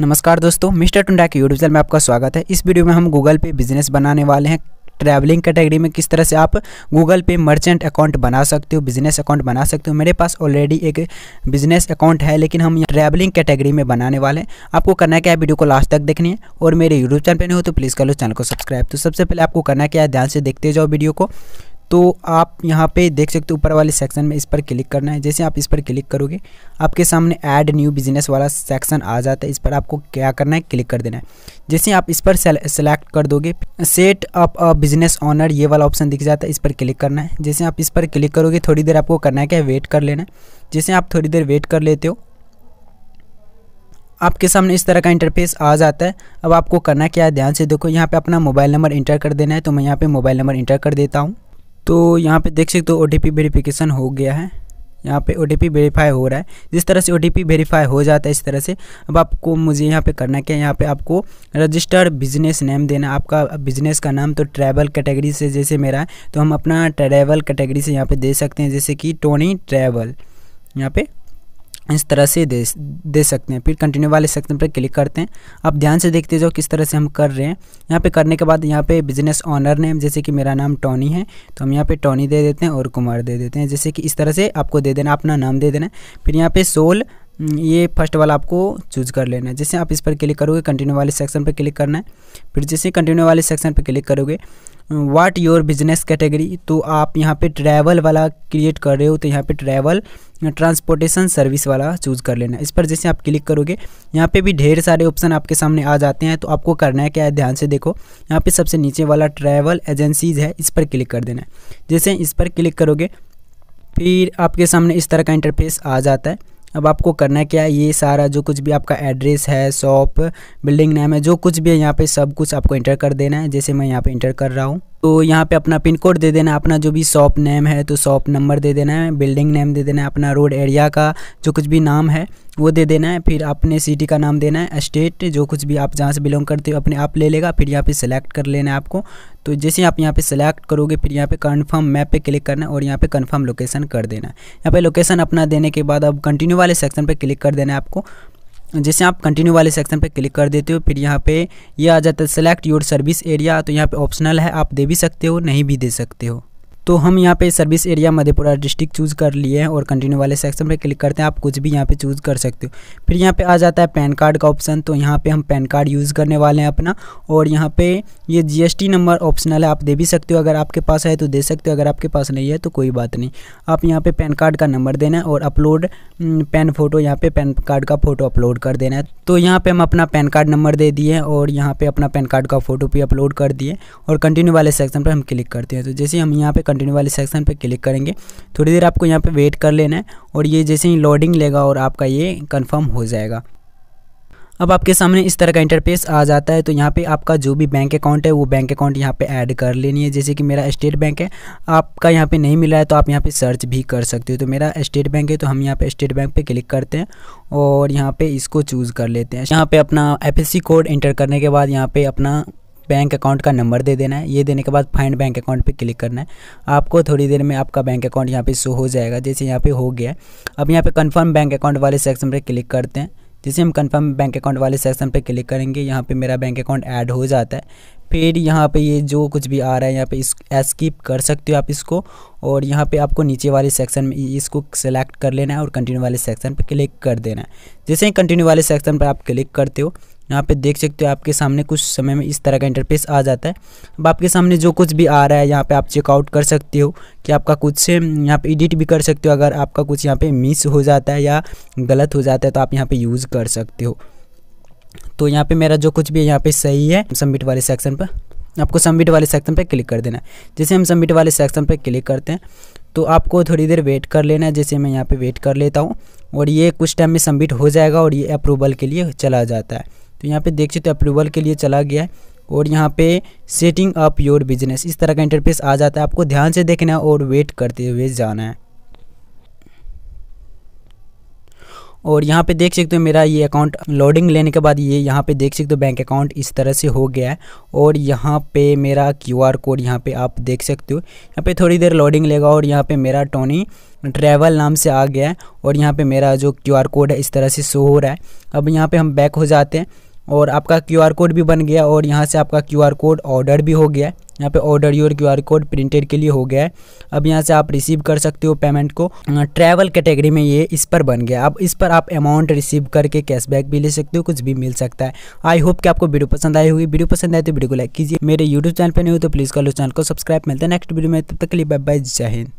नमस्कार दोस्तों मिस्टर टुंडा के यूट्यूब चैनल में आपका स्वागत है इस वीडियो में हम गूगल पे बिजनेस बनाने वाले हैं ट्रैवलिंग कैटेगरी में किस तरह से आप गूगल पे मर्चेंट अकाउंट बना सकते हो बिजनेस अकाउंट बना सकते हो मेरे पास ऑलरेडी एक बिजनेस अकाउंट है लेकिन हम ट्रैवलिंग कैटेगरी में बनाने वाले हैं आपको करना क्या है वीडियो को लास्ट तक देखनी है और मेरे यूट्यूब चैनल पर नहीं हो तो प्लीज़ कर लो चैनल को सब्सक्राइब तो सबसे पहले आपको करना क्या है ध्यान से देखते जाओ वीडियो को तो आप यहाँ पे देख सकते हो ऊपर वाले सेक्शन में इस पर क्लिक करना है जैसे आप इस पर क्लिक करोगे आपके सामने ऐड न्यू बिजनेस वाला सेक्शन आ जाता है इस पर आपको क्या करना है क्लिक कर देना है जैसे आप इस पर सेलेक्ट कर दोगे set up a business owner ये वाला ऑप्शन दिख जाता है इस पर क्लिक करना है जैसे आप इस पर क्लिक करोगे थोड़ी देर आपको करना है क्या वेट कर लेना है जैसे आप थोड़ी देर वेट कर लेते हो आपके सामने इस तरह का इंटरफेस आ जाता है अब आपको करना क्या है ध्यान से देखो यहाँ पे अपना मोबाइल नंबर इंटर कर देना है तो मैं यहाँ पे मोबाइल नंबर इंटर कर देता हूँ तो यहाँ पे देख सकते हो ओ टी हो गया है यहाँ पे ओ टी वेरीफाई हो रहा है जिस तरह से ओ टी वेरीफाई हो जाता है इस तरह से अब आपको मुझे यहाँ पे करना क्या है यहाँ पे आपको रजिस्टर्ड बिजनेस नेम देना आपका बिजनेस का नाम तो ट्रैवल कैटेगरी से जैसे मेरा है तो हम अपना ट्रैवल कैटेगरी से यहाँ पे दे सकते हैं जैसे कि टोनी ट्रैवल यहाँ पे इस तरह से दे दे सकते हैं फिर कंटिन्यू वाले सेक्शन पर क्लिक करते हैं आप ध्यान से देखते जाओ किस तरह से हम कर रहे हैं यहाँ पे करने के बाद यहाँ पे बिजनेस ऑनर नेम जैसे कि मेरा नाम टॉनी है तो हम यहाँ पे टॉनी दे देते हैं और कुमार दे देते हैं जैसे कि इस तरह से आपको दे देना अपना नाम दे देना है फिर यहाँ पर सोल हम्म, ये फर्स्ट वाला आपको चूज कर लेना है जैसे आप इस पर क्लिक करोगे कंटिन्यू वाले सेक्शन पर क्लिक करना है फिर जैसे कंटिन्यू वाले सेक्शन पर क्लिक करोगे वाट योर बिजनेस कैटेगरी तो आप यहाँ पे ट्रैवल वाला क्रिएट कर रहे हो तो यहाँ पे ट्रैवल ट्रांसपोर्टेशन सर्विस वाला चूज़ कर लेना इस पर जैसे आप क्लिक करोगे यहाँ पे भी ढेर सारे ऑप्शन आपके सामने आ जाते हैं तो आपको करना है क्या है ध्यान से देखो यहाँ पे सबसे नीचे वाला ट्रैवल एजेंसीज़ है इस पर क्लिक कर देना है जैसे इस पर क्लिक करोगे फिर आपके सामने इस तरह का इंटरफेस आ जाता है अब आपको करना क्या है ये सारा जो कुछ भी आपका एड्रेस है शॉप बिल्डिंग नेम है जो कुछ भी है यहाँ पे सब कुछ आपको इंटर कर देना है जैसे मैं यहाँ पे इंटर कर रहा हूँ तो यहाँ पे अपना पिन कोड दे देना अपना जो भी शॉप नेम है तो शॉप नंबर दे देना है बिल्डिंग नेम दे देना है अपना रोड एरिया का जो कुछ भी नाम है वो दे देना है फिर अपने सिटी का नाम देना है स्टेट जो कुछ भी आप जहाँ से बिलोंग करते हो अपने आप ले लेगा फिर यहाँ पे सिलेक्ट कर लेना है आपको तो जैसे आप यहाँ पे सिलेक्ट करोगे फिर यहाँ पे कंफर्म मैप पे क्लिक करना है और यहाँ पे कंफर्म लोकेशन कर देना है यहाँ पे लोकेशन अपना देने के बाद अब कंटिन्यू वाले सेक्शन पे क्लिक कर देना है आपको जैसे आप कंटिन्यू वाले सेक्शन पे क्लिक कर देते हो फिर यहाँ पे ये यह आ जाता है सेलेक्ट योर सर्विस एरिया तो यहाँ पे ऑप्शनल है आप दे भी सकते हो नहीं भी दे सकते हो तो हम यहाँ पे service area Madhepura district choose कर लिए हैं और कंटिन्यू वाले सेक्शन पे क्लिक करते हैं आप कुछ भी यहाँ पे चूज़ कर सकते हो फिर यहाँ पे आ जाता है पैन कार्ड का ऑप्शन तो यहाँ पे हम पैन कार्ड यूज़ करने वाले हैं अपना और यहाँ पे ये जीएसटी नंबर ऑप्शनल है आप दे भी सकते हो अगर आपके पास है तो दे सकते हो अगर आपके पास नहीं है तो कोई बात नहीं आप यहाँ पर पैन कार्ड का नंबर देना है और अपलोड पैन फोटो यहाँ पर पैन कार्ड का फ़ोटो अपलोड कर देना है तो यहाँ पर हम अपना पैन कार्ड नंबर दे दिए और यहाँ पर अपना पैन कार्ड का फ़ोटो भी अपलोड कर दिए और कंटिन्यू वाले सेक्शन पर हम क्लिक करते हैं तो जैसे हम यहाँ पर कंटिन्यू वाले सेक्शन पर क्लिक करेंगे थोड़ी देर आपको यहाँ पर वेट कर लेना है और ये जैसे ही लोडिंग लेगा और आपका ये कन्फर्म हो जाएगा अब आपके सामने इस तरह का इंटरफेस आ जाता है तो यहाँ पे आपका जो भी बैंक अकाउंट है वो बैंक अकाउंट यहाँ पे ऐड कर लेनी है जैसे कि मेरा स्टेट बैंक है आपका यहाँ पे नहीं मिला है तो आप यहाँ पे सर्च भी कर सकते हो तो मेरा स्टेट बैंक है तो हम यहाँ पे स्टेट बैंक पे क्लिक करते हैं और यहाँ पे इसको चूज़ कर लेते हैं यहाँ पे अपना एफ कोड इंटर करने के बाद यहाँ पे अपना बैंक अकाउंट का नंबर दे देना है ये देने के बाद फाइंड बैंक अकाउंट पे क्लिक करना है आपको थोड़ी देर में आपका बैंक अकाउंट यहाँ पे शो हो जाएगा जैसे यहाँ पे हो गया अब यहाँ पे कंफर्म बैंक अकाउंट वाले सेक्शन पे क्लिक करते हैं जैसे हम कंफर्म बैंक अकाउंट वाले सेक्शन पे क्लिक करेंगे यहाँ पे मेरा बैंक अकाउंट ऐड हो जाता है फिर यहाँ पे ये जो कुछ भी आ रहा है यहाँ पे इस स्किप कर सकते हो आप इसको और यहाँ पे आपको नीचे वाले सेक्शन में इसको सेलेक्ट कर लेना है और कंटिन्यू वाले सेक्शन पे क्लिक कर देना है जैसे ही कंटिन्यू वाले सेक्शन पर आप क्लिक करते हो यहाँ पे देख सकते हो आपके सामने कुछ समय में इस तरह का इंटरफेस आ जाता है अब आपके सामने जो कुछ भी आ रहा है यहाँ पे आप चेकआउट कर सकते हो कि आपका कुछ से यहाँ पे एडिट भी कर सकते हो अगर आपका कुछ यहाँ पे मिस हो जाता है या गलत हो जाता है तो आप यहाँ पे यूज़ कर सकते हो तो यहाँ पे मेरा जो कुछ भी यहाँ पे सही है सबमिट वाले सेक्शन पर आपको सबमिट वाले सेक्शन पर क्लिक कर देना है जैसे हम सबमिट वाले सेक्शन पर क्लिक करते हैं तो आपको थोड़ी देर वेट कर लेना है जैसे मैं यहाँ पे वेट कर लेता हूँ और ये कुछ टाइम में सबमिट हो जाएगा और ये अप्रूवल के लिए चला जाता है तो यहाँ पे देख सकते हो अप्रूवल के लिए चला गया है और यहाँ पे सेटिंग अप योर बिजनेस इस तरह का इंटरफेस आ जाता है आपको ध्यान से देखना है और वेट करते हुए जाना है और यहाँ पे देख सकते हो मेरा ये अकाउंट लोडिंग लेने के बाद ये यहाँ पे देख सकते हो बैंक अकाउंट इस तरह से हो गया है और यहाँ पे मेरा क्यूआर कोड यहाँ पे आप देख सकते हो यहाँ पे थोड़ी देर लोडिंग लेगा और यहाँ पे मेरा टोनी ट्रैवल नाम से आ गया है और यहाँ पे मेरा जो क्यूआर कोड है इस तरह से शो हो रहा है अब यहाँ पर हम बैक हो जाते हैं और आपका क्यू कोड भी बन गया और यहाँ से आपका क्यू कोड ऑर्डर भी हो गया यहाँ पे order your Q R code printed के लिए हो गया है अब यहाँ से आप रिसीव कर सकते हो पेमेंट को ट्रैवल कैटेगरी में ये इस पर बन गया अब इस पर आप अमाउंट रिसीव करके कैशबैक भी ले सकते हो कुछ भी मिल सकता है आई होप कि आपको वीडियो पसंद आई होगी वीडियो पसंद आए तो वीडियो को लाइक कीजिए मेरे यूट्यूब चैनल पर नहीं हो तो प्लीज़ कर लो चैनल को सब्सक्राइब मिलता है नेक्स्ट वीडियो में तब तक के लिए बाय बाय जय हिंद